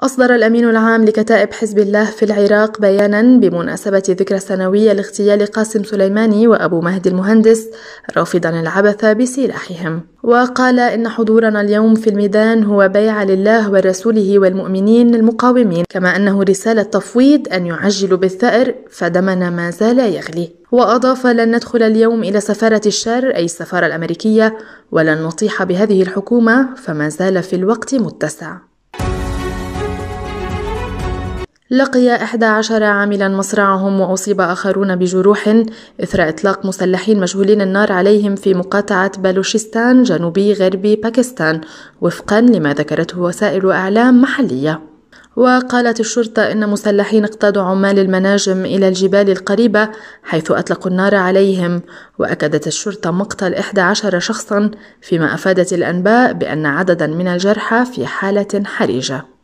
أصدر الأمين العام لكتائب حزب الله في العراق بيانا بمناسبة ذكرى السنوية لاغتيال قاسم سليماني وأبو مهدي المهندس رافضا العبث بسلاحهم وقال إن حضورنا اليوم في الميدان هو بيع لله ورسوله والمؤمنين المقاومين كما أنه رسالة تفويض أن يعجلوا بالثأر فدمنا ما زال يغلي وأضاف لن ندخل اليوم إلى سفارة الشر أي السفارة الأمريكية ولن نطيح بهذه الحكومة فما زال في الوقت متسع لقي 11 عاملا مصرعهم وأصيب آخرون بجروح إثر إطلاق مسلحين مشغولين النار عليهم في مقاطعة بلوشستان جنوبي غربي باكستان وفقا لما ذكرته وسائل أعلام محلية وقالت الشرطة إن مسلحين اقتادوا عمال المناجم إلى الجبال القريبة حيث أطلقوا النار عليهم وأكدت الشرطة مقتل 11 شخصا فيما أفادت الأنباء بأن عددا من الجرحى في حالة حرجة